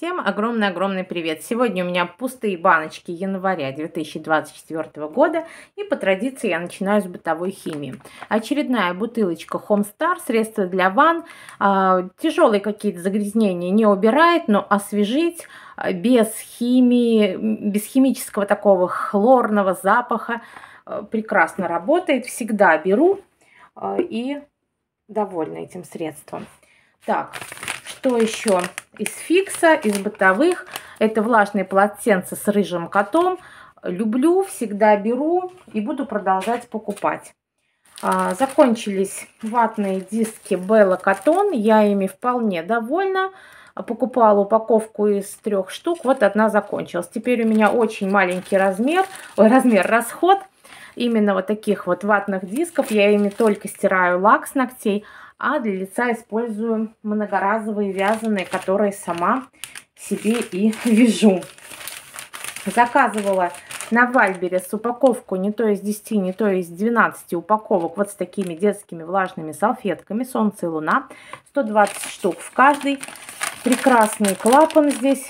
Всем огромный-огромный привет! Сегодня у меня пустые баночки января 2024 года и по традиции я начинаю с бытовой химии. Очередная бутылочка Homestar, средство для ванн. А, Тяжелые какие-то загрязнения не убирает, но освежить а, без химии, без химического такого хлорного запаха а, прекрасно работает. Всегда беру и довольна этим средством. Так, что еще? из фикса, из бытовых. Это влажные полотенца с рыжим котом. Люблю, всегда беру и буду продолжать покупать. А, закончились ватные диски Белла Катон. Я ими вполне довольна. Покупала упаковку из трех штук. Вот одна закончилась. Теперь у меня очень маленький размер, ой, размер расход именно вот таких вот ватных дисков. Я ими только стираю лак с ногтей, а для лица использую многоразовые вязаные, которые сама себе и вяжу. Заказывала на Вальберес упаковку не то из 10, не то из 12 упаковок вот с такими детскими влажными салфетками «Солнце и луна». 120 штук в каждой. Прекрасный клапан здесь,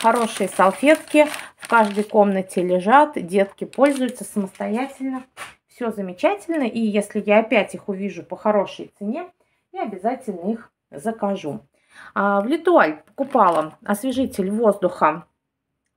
хорошие салфетки. В каждой комнате лежат, детки пользуются самостоятельно. Все замечательно. И если я опять их увижу по хорошей цене, и обязательно их закажу. А, в Литуаль покупала освежитель воздуха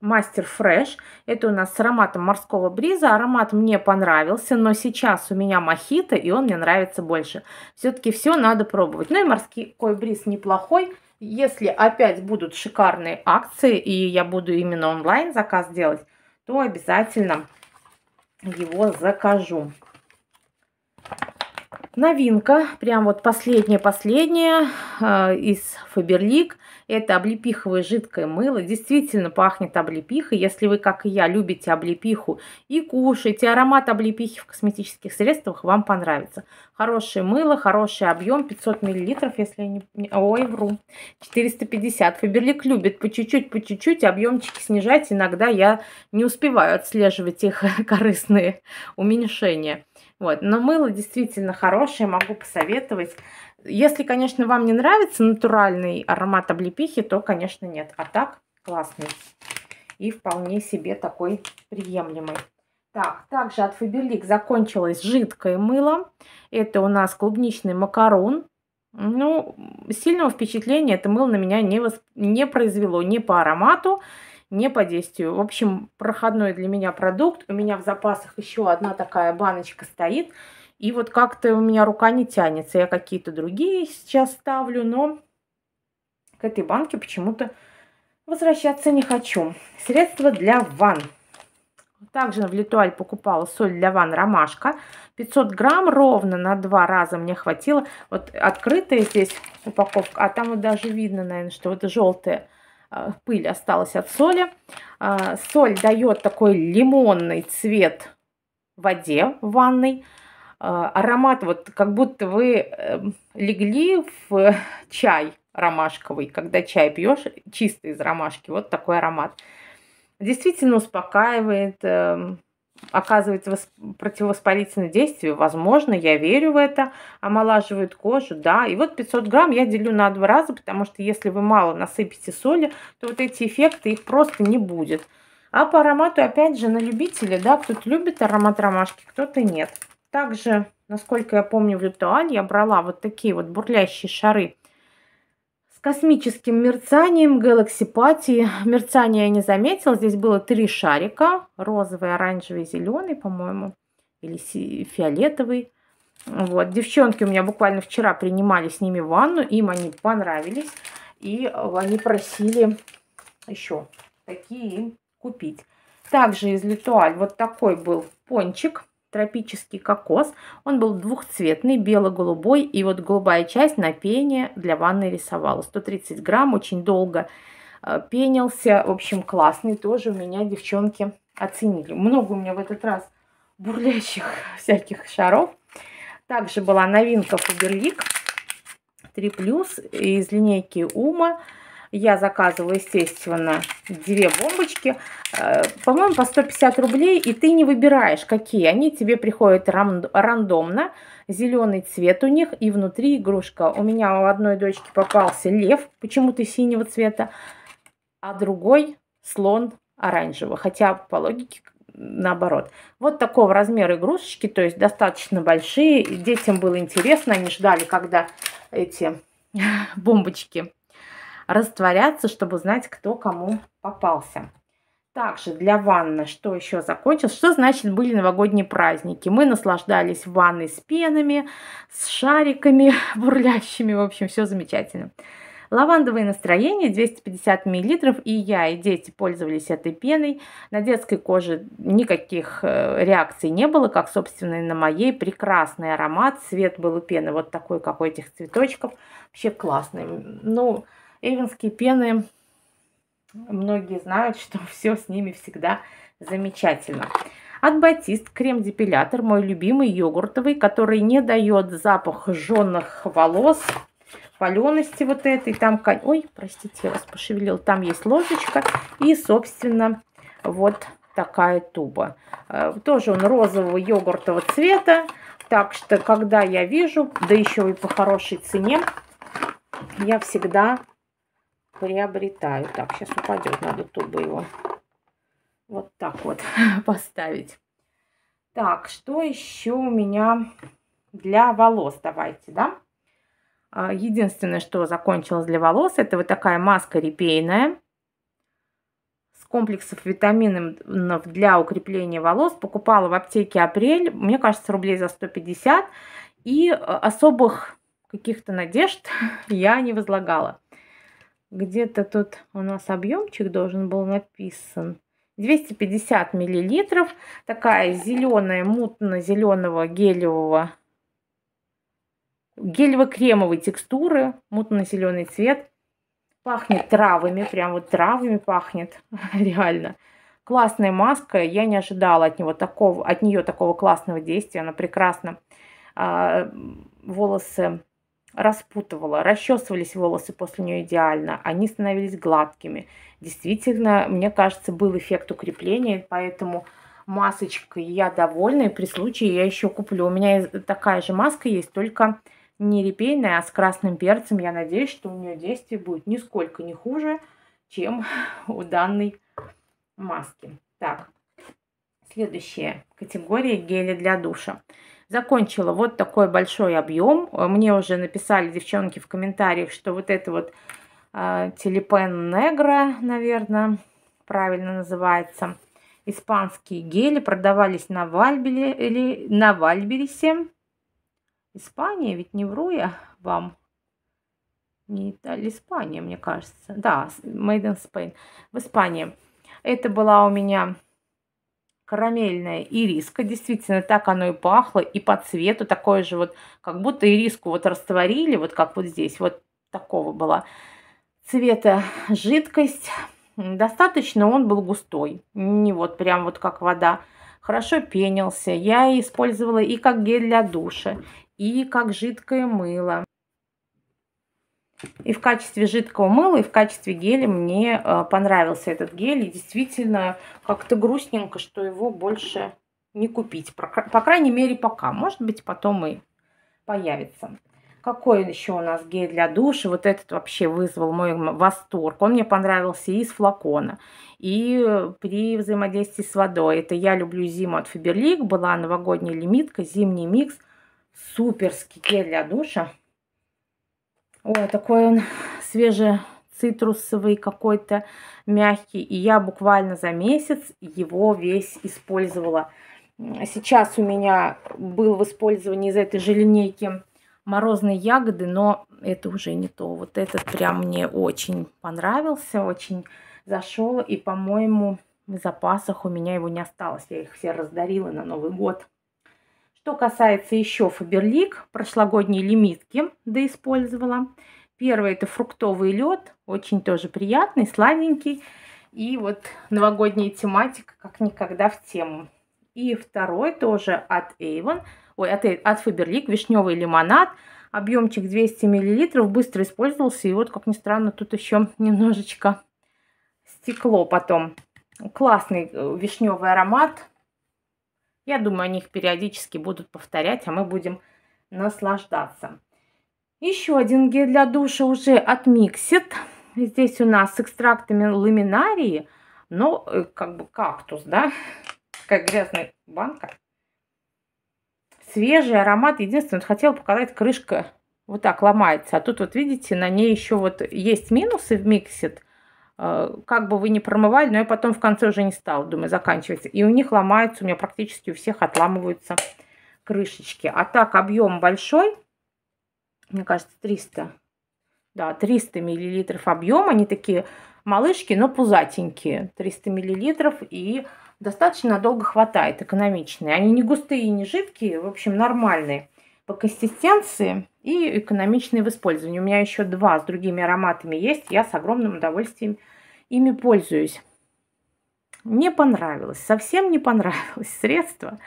Мастер Fresh. Это у нас с ароматом морского бриза. Аромат мне понравился, но сейчас у меня мохито, и он мне нравится больше. Все-таки все надо пробовать. Ну и морской бриз неплохой. Если опять будут шикарные акции, и я буду именно онлайн заказ делать, то обязательно его закажу. Новинка, прям вот последняя-последняя э, из Фаберлик. Это облепиховое жидкое мыло. Действительно пахнет облепихой. Если вы, как и я, любите облепиху и кушаете, аромат облепихи в косметических средствах вам понравится. Хорошее мыло, хороший объем, 500 мл, если я не... Ой, вру. 450. Фаберлик любит по чуть-чуть, по чуть-чуть объемчики снижать. Иногда я не успеваю отслеживать их корыстные уменьшения. Вот. Но мыло действительно хорошее, могу посоветовать. Если, конечно, вам не нравится натуральный аромат облепихи, то, конечно, нет. А так классный и вполне себе такой приемлемый. Так, также от Фаберлик закончилось жидкое мыло. Это у нас клубничный макарон. Ну, сильного впечатления это мыло на меня не, восп... не произвело ни по аромату, не по действию. В общем, проходной для меня продукт. У меня в запасах еще одна такая баночка стоит. И вот как-то у меня рука не тянется. Я какие-то другие сейчас ставлю, но к этой банке почему-то возвращаться не хочу. Средство для ванн. Также в Литуаль покупала соль для ванн «Ромашка». 500 грамм ровно на два раза мне хватило. Вот открытая здесь упаковка, а там вот даже видно, наверное, что вот желтая Э, пыль осталась от соли. Э, соль дает такой лимонный цвет в воде в ванной. Э, аромат вот как будто вы эм, легли в чай ромашковый, когда чай пьешь чистый из ромашки. Вот такой аромат. Действительно успокаивает, эм, оказывает противовоспалительное действие. Возможно, я верю в это, омолаживает кожу, да. И вот 500 грамм я делю на два раза, потому что если вы мало насыпите соли, то вот эти эффекты, их просто не будет. А по аромату, опять же, на любителя, да, кто-то любит аромат ромашки, кто-то нет. Также, насколько я помню, в Лютуаль я брала вот такие вот бурлящие шары космическим мерцанием галаксипатии. Мерцание я не заметила. Здесь было три шарика. Розовый, оранжевый, зеленый, по-моему. Или фиолетовый. Вот. Девчонки у меня буквально вчера принимали с ними ванну. Им они понравились. И они просили еще такие купить. Также из Литуаль вот такой был пончик тропический кокос. Он был двухцветный, бело-голубой, и вот голубая часть на пене для ванны рисовала. 130 грамм, очень долго э, пенился. В общем, классный тоже у меня девчонки оценили. Много у меня в этот раз бурлящих всяких шаров. Также была новинка Фаберлик 3+, из линейки Ума. Я заказываю, естественно, две бомбочки, э, по-моему, по 150 рублей, и ты не выбираешь, какие. Они тебе приходят рандомно, зеленый цвет у них, и внутри игрушка. У меня у одной дочки попался лев, почему-то синего цвета, а другой слон оранжевый, хотя по логике наоборот. Вот такого размера игрушечки, то есть достаточно большие. Детям было интересно, они ждали, когда эти бомбочки растворяться, чтобы знать, кто кому попался. Также для ванны, что еще закончилось? Что значит были новогодние праздники? Мы наслаждались ванной с пенами, с шариками бурлящими, в общем, все замечательно. Лавандовое настроение 250 мл, и я, и дети пользовались этой пеной. На детской коже никаких э, реакций не было, как, собственно, и на моей. Прекрасный аромат, цвет был у пены вот такой, как у этих цветочков. Вообще классный. Ну, Эвенские пены, многие знают, что все с ними всегда замечательно. От Батист крем-депилятор, мой любимый йогуртовый, который не дает запах жженных волос, палености вот этой. Там, ой, простите, я вас пошевелил. Там есть ложечка и, собственно, вот такая туба. Э, тоже он розового йогуртового цвета. Так что, когда я вижу, да еще и по хорошей цене, я всегда приобретаю. Так, сейчас упадет, надо тут его вот так вот поставить. Так, что еще у меня для волос? Давайте, да? А, единственное, что закончилось для волос, это вот такая маска репейная с комплексов витаминов для укрепления волос. Покупала в аптеке апрель, мне кажется, рублей за 150. И э, особых каких-то надежд я не возлагала где-то тут у нас объемчик должен был написан. 250 миллилитров. Такая зеленая, мутно-зеленого гелевого, гелево-кремовой текстуры, мутно-зеленый цвет. Пахнет травами, прям вот травами пахнет, реально. Классная маска, я не ожидала от, него такого, от нее такого классного действия, она прекрасно э, а, волосы распутывала, расчесывались волосы после нее идеально, они становились гладкими. Действительно, мне кажется, был эффект укрепления, поэтому масочкой я довольна, и при случае я еще куплю. У меня такая же маска есть, только не репейная, а с красным перцем. Я надеюсь, что у нее действие будет нисколько не хуже, чем у данной маски. Так, следующая категория гели для душа. Закончила вот такой большой объем. Э, мне уже написали девчонки в комментариях, что вот это вот э, телепен негра, наверное, правильно называется. Испанские гели продавались на, Вальбеле, или на Вальберисе. Испания, ведь не вру я вам. Не Италия, Испания, мне кажется. Да, Made in Spain. В Испании. Это была у меня карамельная ириска. Действительно, так оно и пахло, и по цвету такое же вот, как будто ириску вот растворили, вот как вот здесь, вот такого была цвета жидкость. Достаточно он был густой, не вот прям вот как вода. Хорошо пенился. Я использовала и как гель для душа, и как жидкое мыло. И в качестве жидкого мыла, и в качестве геля мне э, понравился этот гель. И действительно, как-то грустненько, что его больше не купить. По крайней мере, пока. Может быть, потом и появится. Какой еще у нас гель для душа? Вот этот вообще вызвал мой восторг. Он мне понравился и из флакона, и при взаимодействии с водой. Это «Я люблю зиму» от Фаберлик. Была новогодняя лимитка, зимний микс. Суперский гель для душа. Ой, такой он свеже цитрусовый какой-то, мягкий. И я буквально за месяц его весь использовала. Сейчас у меня был в использовании из этой же линейки морозные ягоды, но это уже не то. Вот этот прям мне очень понравился, очень зашел. И, по-моему, в запасах у меня его не осталось. Я их все раздарила на Новый год. Что касается еще Фаберлик, прошлогодние лимитки доиспользовала. Первый это фруктовый лед, очень тоже приятный, сладенький. И вот новогодняя тематика как никогда в тему. И второй тоже от Avon, ой, от, от Faberlic, вишневый лимонад. Объемчик 200 мл, быстро использовался. И вот, как ни странно, тут еще немножечко стекло потом. Классный э, вишневый аромат, я думаю, они их периодически будут повторять, а мы будем наслаждаться. Еще один гель для душа уже от Mixit. Здесь у нас с экстрактами ламинарии, но э, как бы кактус, да? Такая грязная банка. Свежий аромат. Единственное, хотела показать, крышка вот так ломается. А тут вот видите, на ней еще вот есть минусы в Mixit – Э, как бы вы ни промывали, но я потом в конце уже не стала, думаю, заканчивается. И у них ломаются, у меня практически у всех отламываются крышечки. А так объем большой, мне кажется, 300, да, 300 миллилитров объема. Они такие малышки, но пузатенькие, 300 миллилитров и достаточно долго хватает, экономичные. Они не густые, не жидкие, в общем, нормальные по консистенции и экономичные в использовании. У меня еще два с другими ароматами есть, я с огромным удовольствием ими пользуюсь. Не понравилось, совсем не понравилось средство.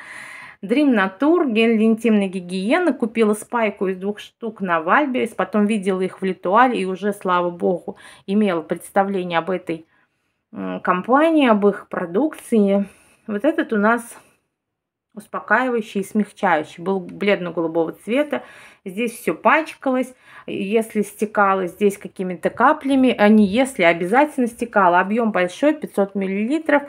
Dream Natur, гель для интимной гигиены. Купила спайку из двух штук на Вальберес, потом видела их в Литуале и уже, слава богу, имела представление об этой компании, об их продукции. Вот этот у нас успокаивающий и смягчающий. Был бледно-голубого цвета. Здесь все пачкалось. Если стекало здесь какими-то каплями, а не если, обязательно стекало. Объем большой, 500 миллилитров.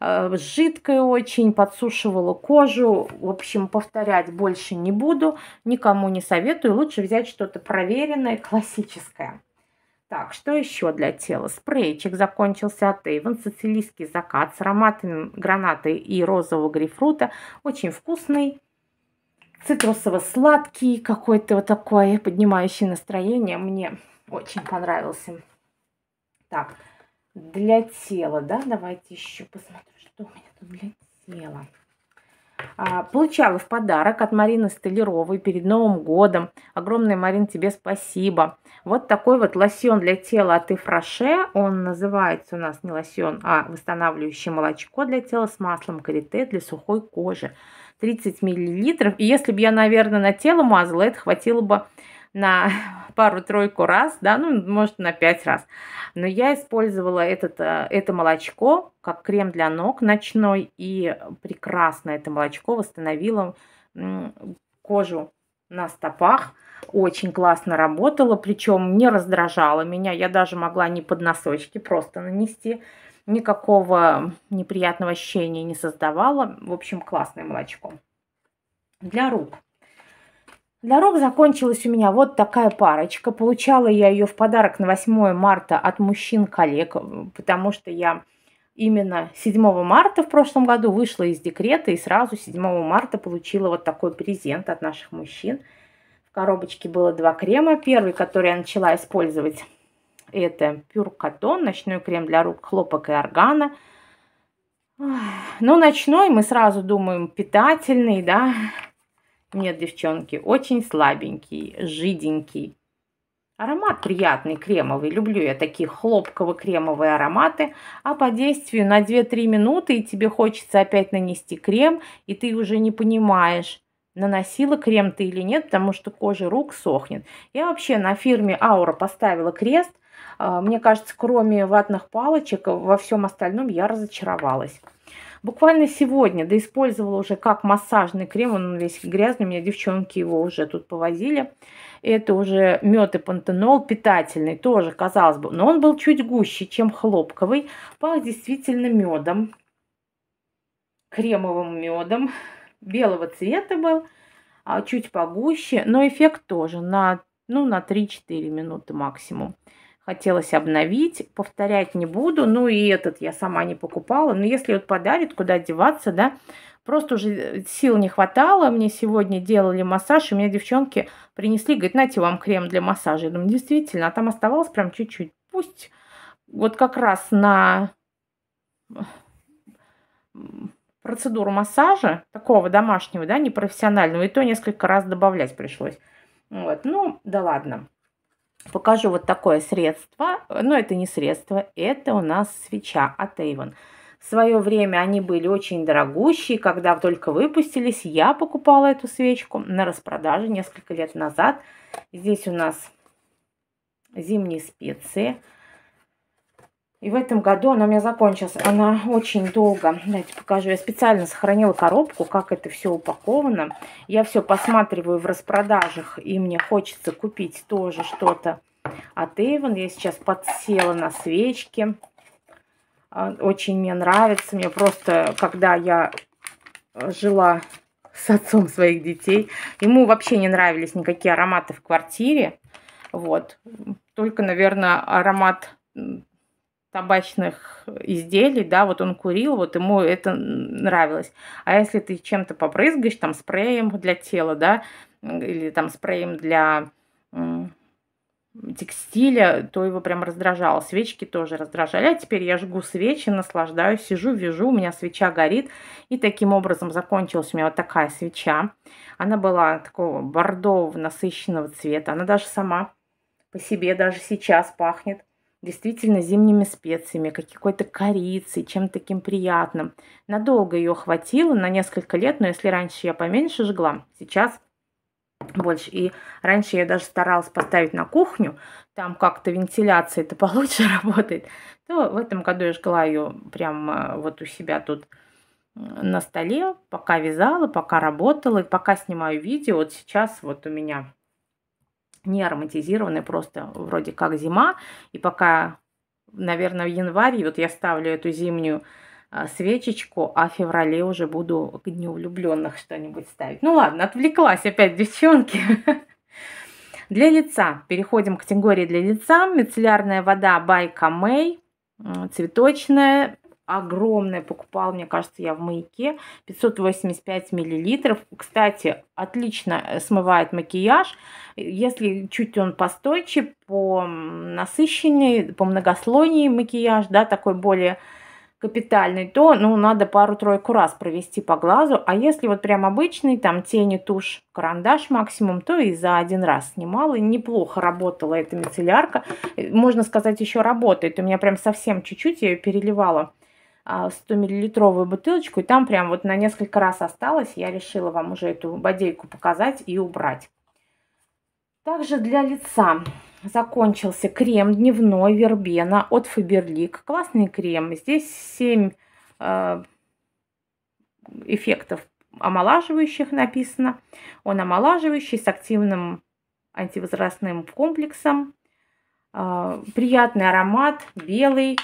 Э, жидкая очень, подсушивала кожу. В общем, повторять больше не буду. Никому не советую. Лучше взять что-то проверенное, классическое. Так, что еще для тела? Спрейчик закончился от Эйвен, сицилийский закат с ароматами гранаты и розового грейпфрута. Очень вкусный, цитрусово-сладкий, какой-то вот такой, поднимающий настроение. Мне очень понравился. Так, для тела, да, давайте еще посмотрим, что у меня тут для тела. А, получала в подарок от Марины Столяровой перед Новым годом. Огромное, Марин, тебе спасибо. Вот такой вот лосьон для тела от Ифраше. Он называется у нас не лосьон, а восстанавливающее молочко для тела с маслом карите для сухой кожи. 30 мл. И если бы я, наверное, на тело мазала, это хватило бы на пару-тройку раз, да, ну, может, на пять раз. Но я использовала этот, э, это молочко как крем для ног ночной, и прекрасно это молочко восстановило кожу на стопах. Очень классно работало, причем не раздражало меня. Я даже могла не под носочки просто нанести. Никакого неприятного ощущения не создавала. В общем, классное молочко. Для рук. Дорог закончилась у меня вот такая парочка. Получала я ее в подарок на 8 марта от мужчин-коллег, потому что я именно 7 марта в прошлом году вышла из декрета и сразу 7 марта получила вот такой презент от наших мужчин. В коробочке было два крема. Первый, который я начала использовать, это пюркатон, ночной крем для рук, хлопок и органа. Но ну, ночной мы сразу думаем питательный, да, нет, девчонки, очень слабенький, жиденький. Аромат приятный, кремовый. Люблю я такие хлопково-кремовые ароматы. А по действию на 2-3 минуты, и тебе хочется опять нанести крем, и ты уже не понимаешь, наносила крем ты или нет, потому что кожа рук сохнет. Я вообще на фирме Аура поставила крест. А, мне кажется, кроме ватных палочек, во всем остальном я разочаровалась. Буквально сегодня доиспользовала уже как массажный крем, он весь грязный, у меня девчонки его уже тут повозили. Это уже мед и пантенол питательный, тоже, казалось бы, но он был чуть гуще, чем хлопковый. Пах действительно медом, кремовым медом, белого цвета был, а чуть погуще, но эффект тоже на, ну, на 3-4 минуты максимум хотелось обновить, повторять не буду. Ну и этот я сама не покупала. Но если вот подарит, куда деваться, да? Просто уже э, сил не хватало. Мне сегодня делали массаж, и у меня девчонки принесли, говорит, нате вам крем для массажа. Я думаю, действительно, а там оставалось прям чуть-чуть. Пусть вот как раз на процедуру массажа, такого домашнего, да, непрофессионального, и то несколько раз добавлять пришлось. Вот, ну, да ладно покажу вот такое средство. Но это не средство, это у нас свеча от Avon. В свое время они были очень дорогущие, когда только выпустились, я покупала эту свечку на распродаже несколько лет назад. Здесь у нас зимние специи. И в этом году она у меня закончилась. Она очень долго, давайте покажу, я специально сохранила коробку, как это все упаковано. Я все посматриваю в распродажах, и мне хочется купить тоже что-то от Avon. Я сейчас подсела на свечки. А, очень мне нравится. Мне просто, когда я жила с отцом своих детей, ему вообще не нравились никакие ароматы в квартире. Вот. Только, наверное, аромат табачных изделий, да, вот он курил, вот ему это нравилось. А если ты чем-то попрызгаешь, там спреем для тела, да, или там спреем для текстиля, то его прям раздражало. Свечки тоже раздражали. А теперь я жгу свечи, наслаждаюсь, сижу, вижу, у меня свеча горит. И таким образом закончилась у меня вот такая свеча. Она была такого бордового насыщенного цвета. Она даже сама по себе даже сейчас пахнет действительно зимними специями, какой-то корицей, чем то таким приятным. Надолго ее хватило, на несколько лет, но если раньше я поменьше жгла, сейчас больше. И раньше я даже старалась поставить на кухню, там как-то вентиляция это получше работает. То в этом году я жгла ее прямо э, вот у себя тут на столе, пока вязала, пока работала, и пока снимаю видео. Вот сейчас вот у меня не ароматизированный, просто вроде как зима. И пока, наверное, в январе, вот я ставлю эту зимнюю а, свечечку, а в феврале уже буду к Дню влюбленных что-нибудь ставить. Ну ладно, отвлеклась опять, девчонки. Для лица. Переходим к категории для лица. Мицеллярная вода by Камей. Цветочная огромное покупал, мне кажется, я в маяке, 585 миллилитров. Кстати, отлично э, смывает макияж. Если чуть он постойче, по насыщеннее, по многослойнее макияж, да, такой более капитальный, то, ну, надо пару-тройку раз провести по глазу. А если вот прям обычный, там, тени, тушь, карандаш максимум, то и за один раз снимала. Неплохо работала эта мицеллярка. Э, можно сказать, еще работает. У меня прям совсем чуть-чуть я ее переливала 100-миллилитровую а, бутылочку, и там прям вот на несколько раз осталось, я решила вам уже эту бодейку показать и убрать. Также для лица закончился крем дневной вербена от Фаберлик. Классный крем. Здесь 7 э, а, эффектов омолаживающих написано. Он омолаживающий с активным антивозрастным комплексом. Э, приятный аромат, белый,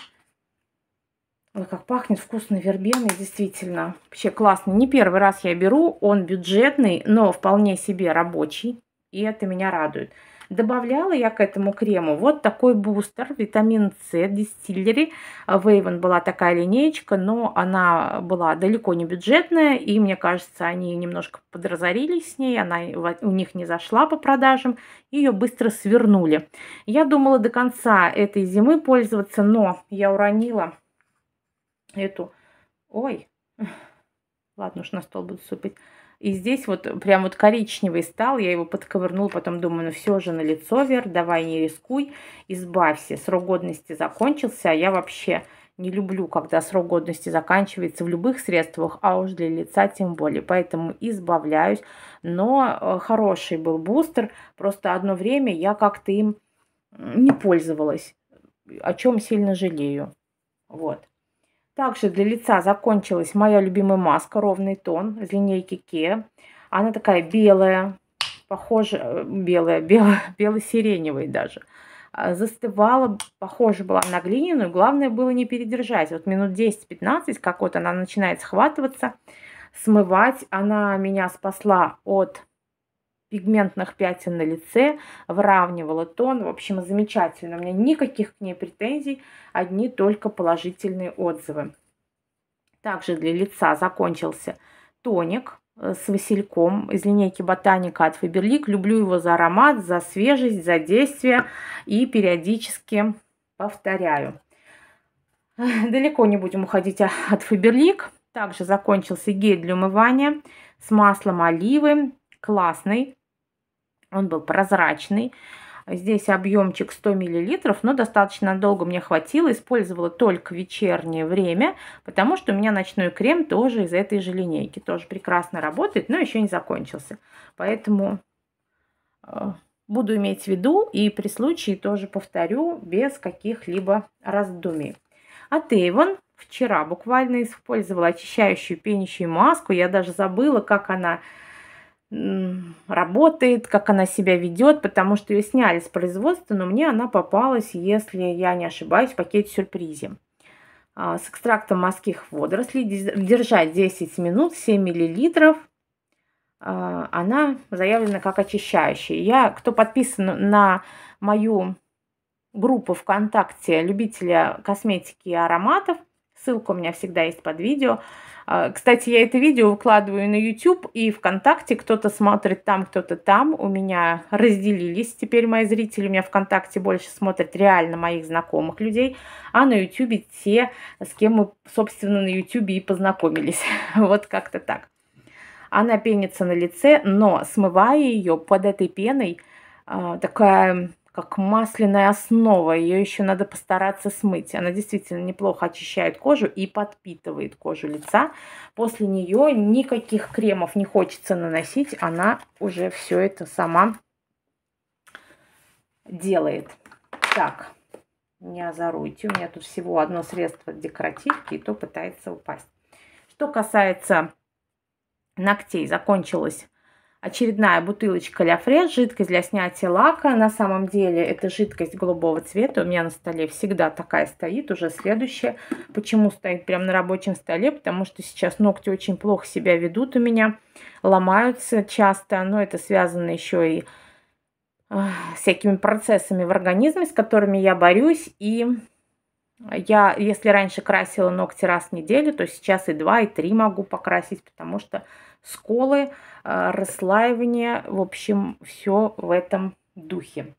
Ой, как пахнет вкусно, вербеной, действительно. Вообще классный. Не первый раз я беру, он бюджетный, но вполне себе рабочий. И это меня радует. Добавляла я к этому крему вот такой бустер, витамин С, дистиллери. В Avon была такая линеечка, но она была далеко не бюджетная, и мне кажется, они немножко подразорились с ней, она у них не зашла по продажам, ее быстро свернули. Я думала до конца этой зимы пользоваться, но я уронила эту... Ой, ладно уж на стол буду супить. И здесь вот прям вот коричневый стал, я его подковырнула, потом думаю, ну все же на лицо вер, давай не рискуй, избавься. Срок годности закончился, а я вообще не люблю, когда срок годности заканчивается в любых средствах, а уж для лица тем более. Поэтому избавляюсь. Но э, хороший был бустер, просто одно время я как-то им не пользовалась, о чем сильно жалею. Вот. Также для лица закончилась моя любимая маска «Ровный тон» из линейки Ке. Она такая белая, похожа, э, белая, белая, бело-сиреневой даже. А, застывала, похоже была на глиняную. Главное было не передержать. Вот минут 10-15 как вот она начинает схватываться, смывать. Она меня спасла от пигментных пятен на лице, выравнивала тон. В общем, замечательно. У меня никаких к ней претензий, одни только положительные отзывы. Также для лица закончился тоник э, с васильком из линейки Ботаника от Фаберлик. Люблю его за аромат, за свежесть, за действие и периодически повторяю. Далеко не будем уходить а, от Фаберлик. Также закончился гель для умывания с маслом оливы. Классный. Он был прозрачный. Здесь объемчик 100 мл, но достаточно долго мне хватило. Использовала только вечернее время, потому что у меня ночной крем тоже из этой же линейки. Тоже прекрасно работает, но еще не закончился. Поэтому э, буду иметь в виду и при случае тоже повторю без каких-либо раздумий. От а Avon вчера буквально использовала очищающую пенящую маску. Я даже забыла, как она работает, как она себя ведет, потому что ее сняли с производства, но мне она попалась, если я не ошибаюсь, в пакете сюрпризе. А, с экстрактом морских водорослей держать 10 минут, 7 мл. А, она заявлена как очищающая. Я, кто подписан на мою группу ВКонтакте любителя косметики и ароматов, Ссылка у меня всегда есть под видео. А, кстати, я это видео выкладываю на YouTube и ВКонтакте. Кто-то смотрит там, кто-то там. У меня разделились теперь мои зрители. У меня ВКонтакте больше смотрят реально моих знакомых людей, а на YouTube те, с кем мы, собственно, на YouTube и познакомились. Вот как-то так. Она пенится на лице, но смывая ее под этой пеной, а, такая как масляная основа. Ее еще надо постараться смыть. Она действительно неплохо очищает кожу и подпитывает кожу лица. После нее никаких кремов не хочется наносить. Она уже все это сама делает. Так, не озоруйте. У меня тут всего одно средство декоративки, и то пытается упасть. Что касается ногтей, закончилась очередная бутылочка ля фреш, жидкость для снятия лака. На самом деле это жидкость голубого цвета. У меня на столе всегда такая стоит, уже следующая. Почему стоит прямо на рабочем столе? Потому что сейчас ногти очень плохо себя ведут у меня, ломаются часто. Но это связано еще и э, всякими процессами в организме, с которыми я борюсь. И я, если раньше красила ногти раз в неделю, то сейчас и два, и три могу покрасить, потому что сколы, э, расслаивание, в общем, все в этом духе.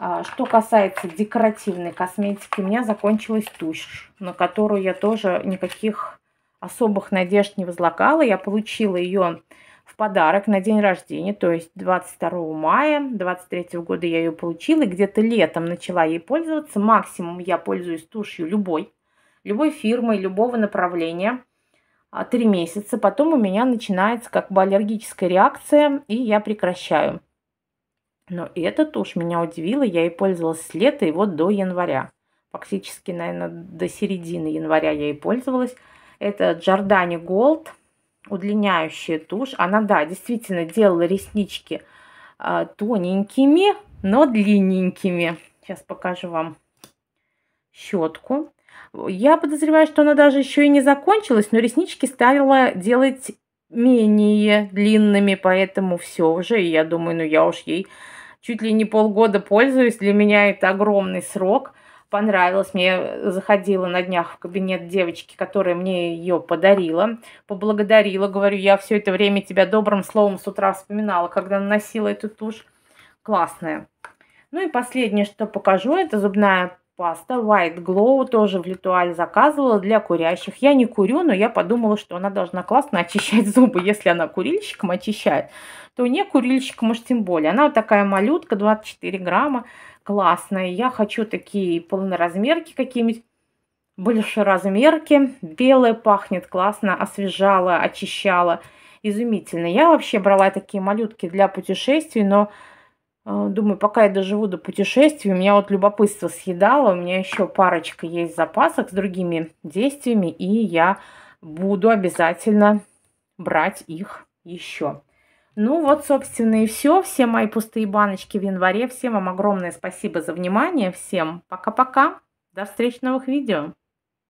А, что касается декоративной косметики, у меня закончилась тушь, на которую я тоже никаких особых надежд не возлагала. Я получила ее в подарок на день рождения, то есть 22 мая 23 года я ее получила, и где-то летом начала ей пользоваться. Максимум я пользуюсь тушью любой, любой фирмы, любого направления. 3 а, месяца, потом у меня начинается как бы аллергическая реакция, и я прекращаю. Но это тоже меня удивило, я и пользовалась с лета, и вот до января. Фактически, наверное, до середины января я и пользовалась. Это Giordani Gold, удлиняющая тушь. Она, да, действительно делала реснички э, тоненькими, но длинненькими. Сейчас покажу вам щетку. Я подозреваю, что она даже еще и не закончилась, но реснички стала делать менее длинными, поэтому все уже. И я думаю, ну я уж ей чуть ли не полгода пользуюсь. Для меня это огромный срок. Понравилось мне. Э, заходила на днях в кабинет девочки, которая мне ее подарила. Поблагодарила. Говорю, я все это время тебя добрым словом с утра вспоминала, когда наносила эту тушь. Классная. Ну и последнее, что покажу, это зубная паста White Glow тоже в Литуаль заказывала для курящих. Я не курю, но я подумала, что она должна классно очищать зубы. Если она курильщиком очищает, то не курильщиком уж тем более. Она вот такая малютка, 24 грамма, классная. Я хочу такие полноразмерки какие-нибудь большие размерки. Белая пахнет классно, освежала, очищала. Изумительно. Я вообще брала такие малютки для путешествий, но а, думаю, пока я доживу до путешествий, у меня вот любопытство съедало, у меня еще парочка есть запасок с другими действиями, и я буду обязательно брать их еще. Ну вот, собственно, и все. Все мои пустые баночки в январе. Всем вам огромное спасибо за внимание. Всем пока-пока. До встречных новых видео.